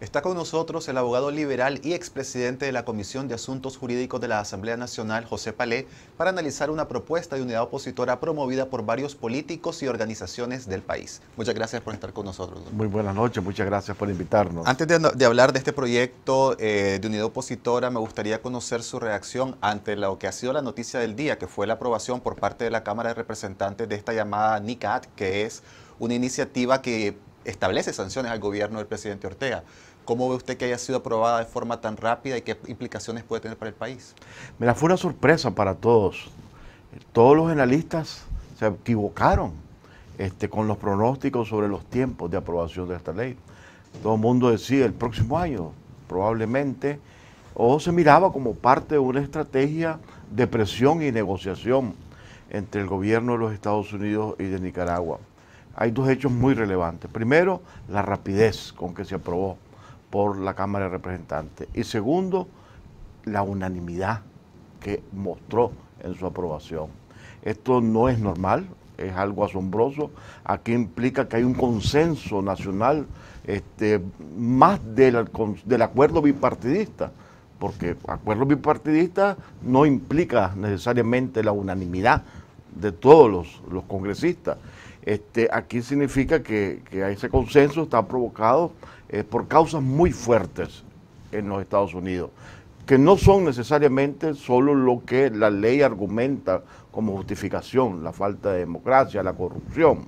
Está con nosotros el abogado liberal y expresidente de la Comisión de Asuntos Jurídicos de la Asamblea Nacional, José Palé, para analizar una propuesta de unidad opositora promovida por varios políticos y organizaciones del país. Muchas gracias por estar con nosotros. Muy buenas noches, muchas gracias por invitarnos. Antes de, hablar de este proyecto eh, de unidad opositora, me gustaría conocer su reacción ante lo que ha sido la noticia del día, que fue la aprobación por parte de la Cámara de Representantes de esta llamada NICAT, que es una iniciativa que establece sanciones al gobierno del presidente Ortega. ¿Cómo ve usted que haya sido aprobada de forma tan rápida y qué implicaciones puede tener para el país? Mira, fue una sorpresa para todos. Todos los analistas se equivocaron este, con los pronósticos sobre los tiempos de aprobación de esta ley. Todo el mundo decía el próximo año, probablemente, o se miraba como parte de una estrategia de presión y negociación entre el gobierno de los Estados Unidos y de Nicaragua. Hay dos hechos muy relevantes. Primero, la rapidez con que se aprobó por la Cámara de Representantes. Y segundo, la unanimidad que mostró en su aprobación. Esto no es normal, es algo asombroso. Aquí implica que hay un consenso nacional este, más del, del acuerdo bipartidista, porque acuerdo bipartidista no implica necesariamente la unanimidad de todos los, los congresistas. Este, aquí significa que, ese consenso está provocado eh, por causas muy fuertes en los Estados Unidos, que no son necesariamente solo lo que la ley argumenta como justificación, la falta de democracia, la corrupción,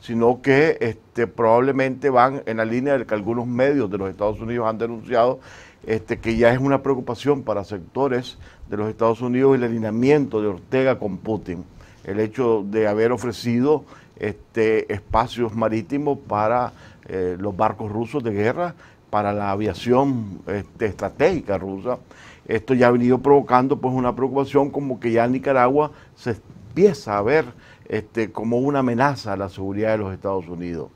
sino que este, probablemente van en la línea de que algunos medios de los Estados Unidos han denunciado este, que ya es una preocupación para sectores de los Estados Unidos el alineamiento de Ortega con Putin, el hecho de haber ofrecido este, espacios marítimos para eh, los barcos rusos de guerra, para la aviación este, estratégica rusa. Esto ya ha venido provocando pues una preocupación como que ya Nicaragua se empieza a ver este, como una amenaza a la seguridad de los Estados Unidos.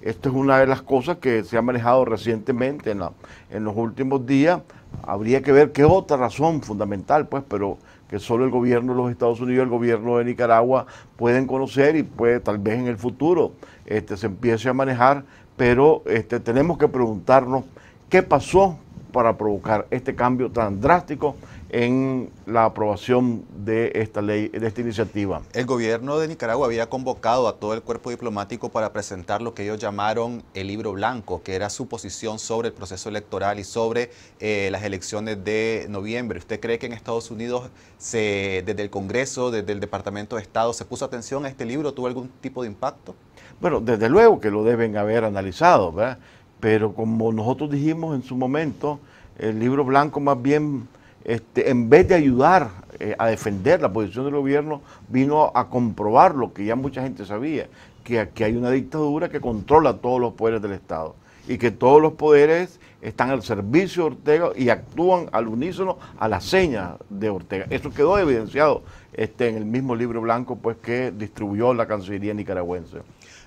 Esto es una de las cosas que se ha manejado recientemente en los últimos días. Habría que ver qué otra razón fundamental, pues, pero que solo el gobierno de los Estados Unidos, el gobierno de Nicaragua pueden conocer y puede tal vez en el futuro este, se empiece a manejar, pero este, tenemos que preguntarnos qué pasó para provocar este cambio tan drástico en la aprobación de esta ley, de esta iniciativa. El gobierno de Nicaragua había convocado a todo el cuerpo diplomático para presentar lo que ellos llamaron el libro blanco, que era su posición sobre el proceso electoral y sobre eh, las elecciones de noviembre. ¿Usted cree que en Estados Unidos, se, desde el Congreso, desde el Departamento de Estado, se puso atención a este libro? ¿Tuvo algún tipo de impacto? Bueno, desde luego que lo deben haber analizado, ¿verdad? Pero como nosotros dijimos en su momento, el libro blanco más bien este, en vez de ayudar eh, a defender la posición del gobierno, vino a comprobar lo que ya mucha gente sabía, que aquí hay una dictadura que controla todos los poderes del Estado y que todos los poderes están al servicio de Ortega y actúan al unísono a la seña de Ortega. Eso quedó evidenciado este, en el mismo libro blanco pues, que distribuyó la Cancillería nicaragüense.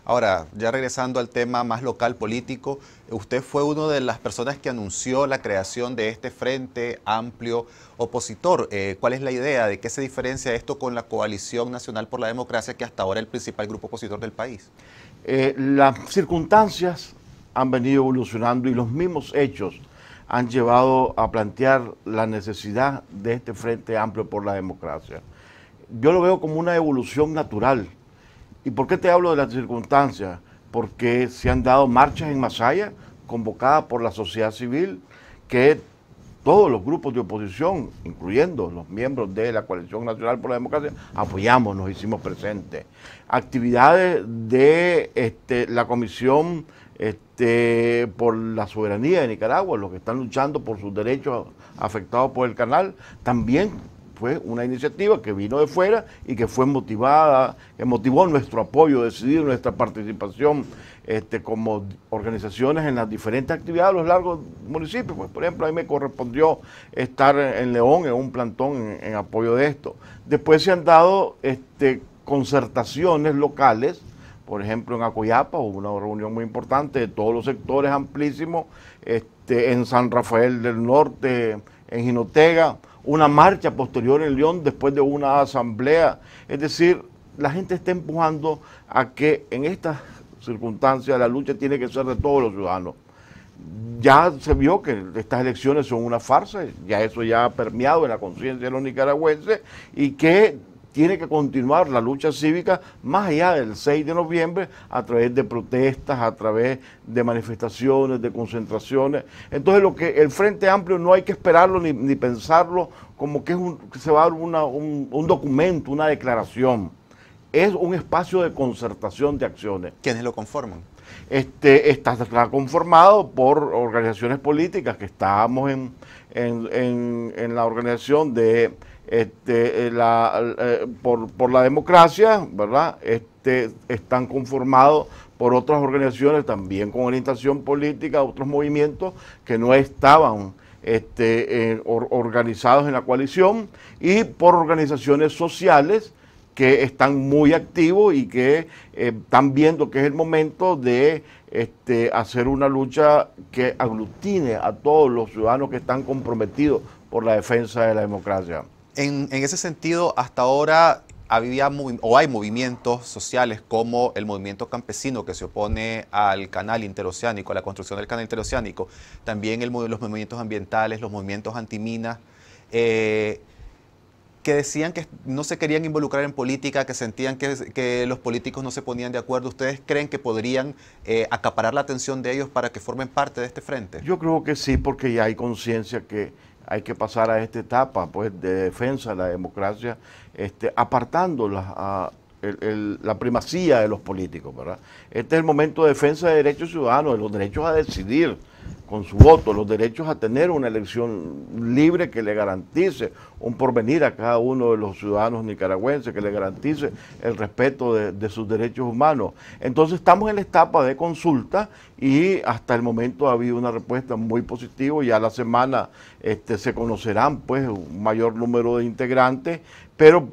Ahora, ya regresando al tema más local político, usted fue una de las personas que anunció la creación de este Frente Amplio Opositor. Eh, ¿Cuál es la idea? ¿De qué se diferencia esto con la Coalición Nacional por la Democracia, que hasta ahora es el principal grupo opositor del país? Eh, las circunstancias han venido evolucionando y los mismos hechos han llevado a plantear la necesidad de este Frente Amplio por la Democracia. Yo lo veo como una evolución natural ¿Y por qué te hablo de las circunstancias? Porque se han dado marchas en Masaya convocadas por la sociedad civil que todos los grupos de oposición, incluyendo los miembros de la Coalición Nacional por la Democracia, apoyamos, nos hicimos presentes. Actividades de este, la Comisión este, por la Soberanía de Nicaragua, los que están luchando por sus derechos afectados por el canal, también fue una iniciativa que vino de fuera y que fue motivada, que motivó nuestro apoyo decidido, nuestra participación este, como organizaciones en las diferentes actividades a lo largo municipios pues, por ejemplo, a mí me correspondió estar en León en un plantón en, apoyo de esto. Después se han dado este, concertaciones locales por ejemplo, en Acoyapa hubo una reunión muy importante de todos los sectores amplísimos, este, en San Rafael del Norte, en Jinotega, una marcha posterior en León después de una asamblea. Es decir, la gente está empujando a que en estas circunstancias la lucha tiene que ser de todos los ciudadanos. Ya se vio que estas elecciones son una farsa, ya eso ya ha permeado en la conciencia de los nicaragüenses y que tiene que continuar la lucha cívica más allá del 6 de noviembre a través de protestas, a través de manifestaciones, de concentraciones. Entonces lo que el Frente Amplio no hay que esperarlo ni, pensarlo como que, se va a dar un, documento, una declaración. Es un espacio de concertación de acciones. ¿Quiénes lo conforman? Este, está, conformado por organizaciones políticas que estábamos en, en la organización de este, eh, eh, por, la democracia, ¿verdad? Este, están conformados por otras organizaciones también con orientación política, otros movimientos que no estaban este, eh, organizados en la coalición y por organizaciones sociales que están muy activos y que están viendo que es el momento de este, hacer una lucha que aglutine a todos los ciudadanos que están comprometidos por la defensa de la democracia. En, ese sentido, hasta ahora había o hay movimientos sociales como el movimiento campesino que se opone al canal interoceánico, a la construcción del canal interoceánico, también los movimientos ambientales, los movimientos antiminas, eh, que decían que no se querían involucrar en política, que sentían que, los políticos no se ponían de acuerdo. ¿Ustedes creen que podrían eh, acaparar la atención de ellos para que formen parte de este frente? Yo creo que sí, porque ya hay conciencia que hay que pasar a esta etapa pues, de defensa de la democracia, este, apartando la, la primacía de los políticos. ¿verdad? Este es el momento de defensa de derechos ciudadanos, de los derechos a decidir con su voto, los derechos a tener una elección libre que le garantice un porvenir a cada uno de los ciudadanos nicaragüenses, que le garantice el respeto de, sus derechos humanos. Entonces estamos en la etapa de consulta y hasta el momento ha habido una respuesta muy positiva, ya la semana este, se conocerán pues un mayor número de integrantes, pero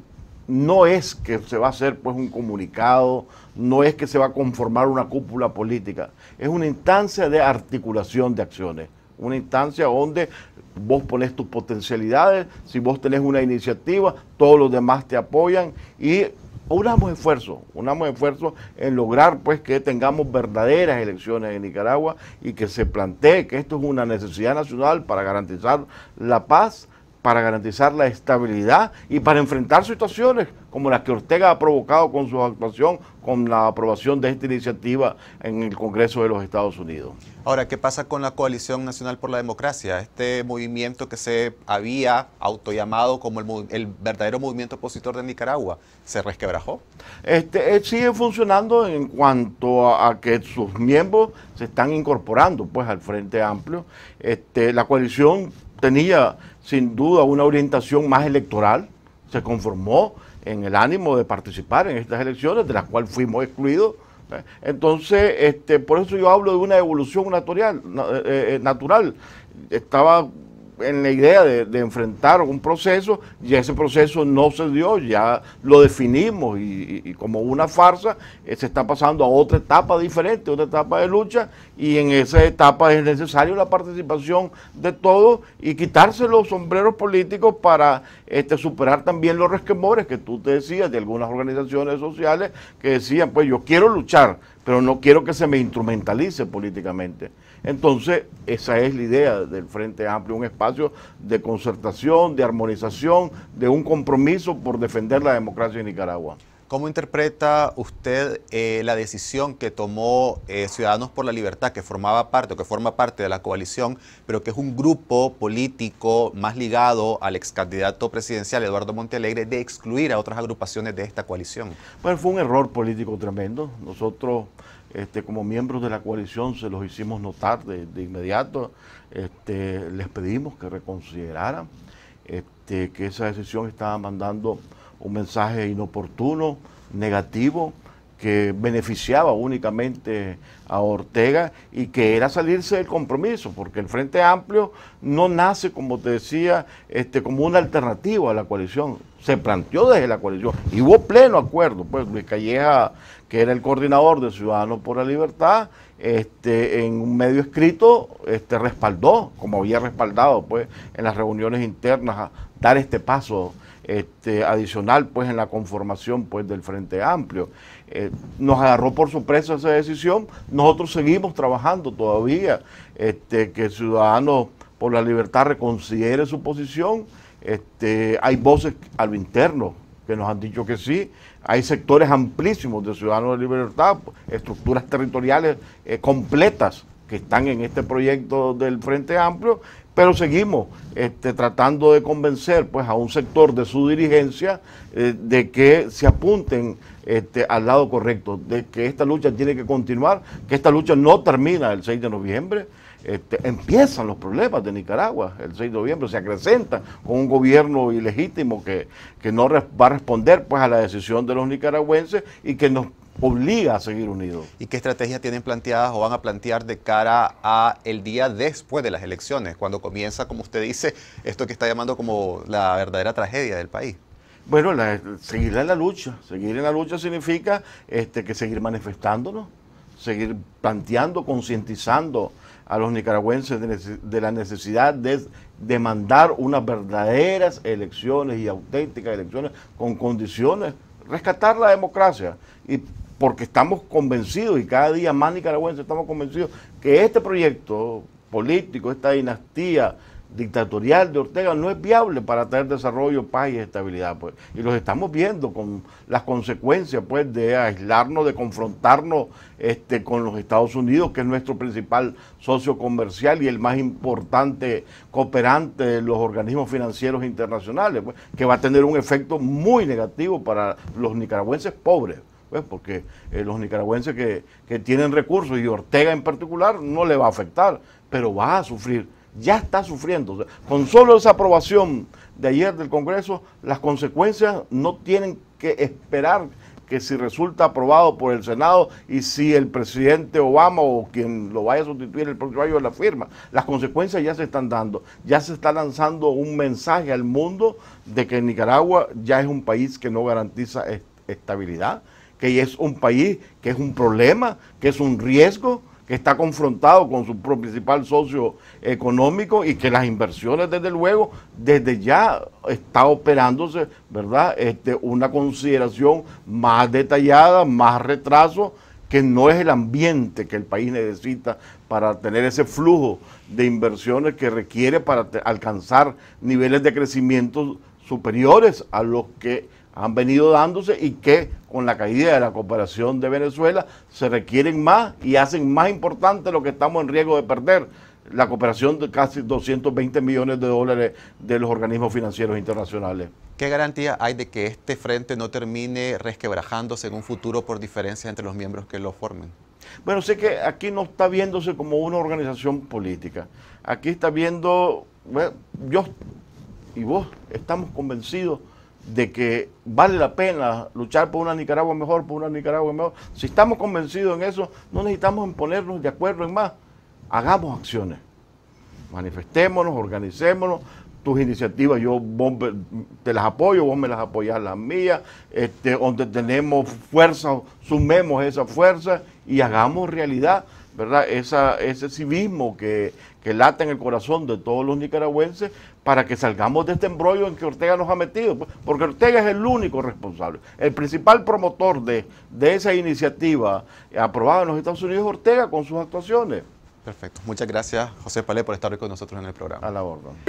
no es que se va a hacer pues un comunicado, no es que se va a conformar una cúpula política, es una instancia de articulación de acciones, una instancia donde vos pones tus potencialidades, si vos tenés una iniciativa, todos los demás te apoyan y unamos esfuerzos, unamos esfuerzos en lograr pues que tengamos verdaderas elecciones en Nicaragua y que se plantee que esto es una necesidad nacional para garantizar la paz para garantizar la estabilidad y para enfrentar situaciones como las que Ortega ha provocado con su actuación, con la aprobación de esta iniciativa en el Congreso de los Estados Unidos. Ahora, ¿qué pasa con la Coalición Nacional por la Democracia? Este movimiento que se había autollamado como el, verdadero movimiento opositor de Nicaragua, ¿se resquebrajó? Este, eh, sigue funcionando en cuanto a, que sus miembros se están incorporando pues, al Frente Amplio. Este, la coalición tenía sin duda una orientación más electoral, se conformó en el ánimo de participar en estas elecciones, de las cuales fuimos excluidos. Entonces, este, por eso yo hablo de una evolución natural. Eh, eh, natural. Estaba en la idea de, enfrentar un proceso y ese proceso no se dio, ya lo definimos y, como una farsa eh, se está pasando a otra etapa diferente, otra etapa de lucha y en esa etapa es necesario la participación de todos y quitarse los sombreros políticos para este, superar también los resquemores que tú te decías de algunas organizaciones sociales que decían, pues yo quiero luchar pero no quiero que se me instrumentalice políticamente. Entonces, esa es la idea del Frente Amplio, un espacio de concertación, de armonización, de un compromiso por defender la democracia en Nicaragua. ¿Cómo interpreta usted eh, la decisión que tomó eh, Ciudadanos por la Libertad, que formaba parte o que forma parte de la coalición, pero que es un grupo político más ligado al ex candidato presidencial Eduardo Montealegre, de excluir a otras agrupaciones de esta coalición? Bueno, fue un error político tremendo. Nosotros, este, como miembros de la coalición, se los hicimos notar de, inmediato. Este, les pedimos que reconsideraran este, que esa decisión estaba mandando un mensaje inoportuno, negativo, que beneficiaba únicamente a Ortega y que era salirse del compromiso, porque el Frente Amplio no nace, como te decía, este, como una alternativa a la coalición, se planteó desde la coalición y hubo pleno acuerdo, pues Luis Calleja, que era el coordinador de Ciudadanos por la Libertad, este, en un medio escrito este, respaldó, como había respaldado pues, en las reuniones internas, a dar este paso este, adicional pues en la conformación pues del Frente Amplio. Eh, nos agarró por sorpresa esa decisión, nosotros seguimos trabajando todavía, este, que Ciudadanos por la Libertad reconsidere su posición, este, hay voces a lo interno que nos han dicho que sí, hay sectores amplísimos de Ciudadanos de Libertad, estructuras territoriales eh, completas que están en este proyecto del Frente Amplio pero seguimos este, tratando de convencer pues, a un sector de su dirigencia eh, de que se apunten este, al lado correcto, de que esta lucha tiene que continuar, que esta lucha no termina el 6 de noviembre. Este, empiezan los problemas de Nicaragua el 6 de noviembre, se acrecentan con un gobierno ilegítimo que, que no va a responder pues, a la decisión de los nicaragüenses y que nos obliga a seguir unidos. ¿Y qué estrategias tienen planteadas o van a plantear de cara a el día después de las elecciones, cuando comienza, como usted dice, esto que está llamando como la verdadera tragedia del país? Bueno, seguir en la lucha. Seguir en la lucha significa este, que seguir manifestándonos, seguir planteando, concientizando a los nicaragüenses de, de, la necesidad de demandar unas verdaderas elecciones y auténticas elecciones con condiciones, rescatar la democracia y porque estamos convencidos, y cada día más nicaragüenses estamos convencidos, que este proyecto político, esta dinastía dictatorial de Ortega no es viable para tener desarrollo, paz y estabilidad. Pues. Y los estamos viendo con las consecuencias pues, de aislarnos, de confrontarnos este, con los Estados Unidos, que es nuestro principal socio comercial y el más importante cooperante de los organismos financieros internacionales, pues, que va a tener un efecto muy negativo para los nicaragüenses pobres pues porque eh, los nicaragüenses que, tienen recursos y Ortega en particular no le va a afectar, pero va a sufrir, ya está sufriendo. con solo esa aprobación de ayer del Congreso, las consecuencias no tienen que esperar que si resulta aprobado por el Senado y si el presidente Obama o quien lo vaya a sustituir el próximo año la firma. Las consecuencias ya se están dando, ya se está lanzando un mensaje al mundo de que Nicaragua ya es un país que no garantiza estabilidad que es un país que es un problema, que es un riesgo, que está confrontado con su principal socio económico y que las inversiones, desde luego, desde ya está operándose, ¿verdad? Este, una consideración más detallada, más retraso, que no es el ambiente que el país necesita para tener ese flujo de inversiones que requiere para alcanzar niveles de crecimiento superiores a los que han venido dándose y que con la caída de la cooperación de Venezuela se requieren más y hacen más importante lo que estamos en riesgo de perder, la cooperación de casi 220 millones de dólares de los organismos financieros internacionales. ¿Qué garantía hay de que este frente no termine resquebrajándose en un futuro por diferencia entre los miembros que lo formen? Bueno, sé que aquí no está viéndose como una organización política. Aquí está viendo, yo y vos estamos convencidos de que vale la pena luchar por una Nicaragua mejor, por una Nicaragua mejor. Si estamos convencidos en eso, no necesitamos ponernos de acuerdo en más. Hagamos acciones. Manifestémonos, organicémonos. Tus iniciativas yo te las apoyo, vos me las apoyás las mías. Este, donde tenemos fuerza, sumemos esa fuerza y hagamos realidad ¿verdad? Esa, ese civismo que, que lata en el corazón de todos los nicaragüenses para que salgamos de este embrollo en que Ortega nos ha metido, pues, porque Ortega es el único responsable. El principal promotor de, de esa iniciativa aprobada en los Estados Unidos Ortega con sus actuaciones. Perfecto. Muchas gracias, José Palé, por estar hoy con nosotros en el programa. A la orden.